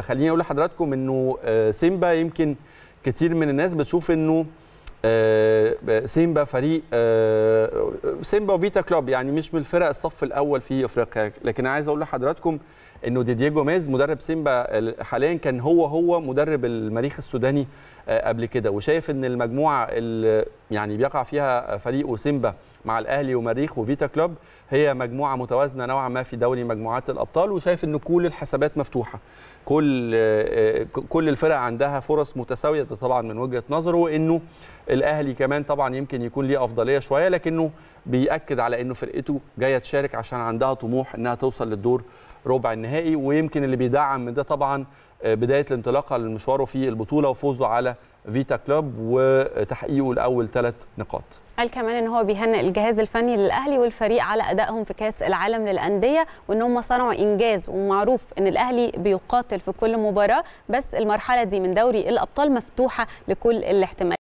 خليني اقول لحضراتكم انه آه، سيمبا يمكن كتير من الناس بتشوف انه آه، سيمبا فريق آه، سيمبا وفيتا كلوب يعني مش من الفرق الصف الاول في افريقيا لكن عايز اقول لحضراتكم انه ديدييه جوميز مدرب سيمبا حاليا كان هو هو مدرب المريخ السوداني آه، قبل كده وشايف ان المجموعه اللي يعني بيقع فيها فريقه سيمبا مع الاهلي ومريخ وفيتا كلوب هي مجموعه متوازنه نوعا ما في دوري مجموعات الابطال وشايف ان كل الحسابات مفتوحه كل آه، آه، كل الفرق عندها فرص متساويه ده طبعا من وجهه نظره انه الاهلي كمان طبعا يمكن يكون ليه افضليه شويه لكنه بياكد على انه فرقته جايه تشارك عشان عندها طموح انها توصل للدور ربع النهائي ويمكن اللي بيدعم ده طبعا آه، بدايه الانطلاقه لمشواره في البطوله وفوزه على فيتا كلوب وتحقيقه لاول ثلاث نقاط. قال كمان ان هو بيهنئ الجهاز الفني للاهلي والفريق على ادائهم في كاس العالم للانديه وان هم صنعوا انجاز ومعروف ان الاهلي بيقاتل في كل مباراه بس المرحله دي من دوري الابطال مفتوحه لكل الاحتمالات.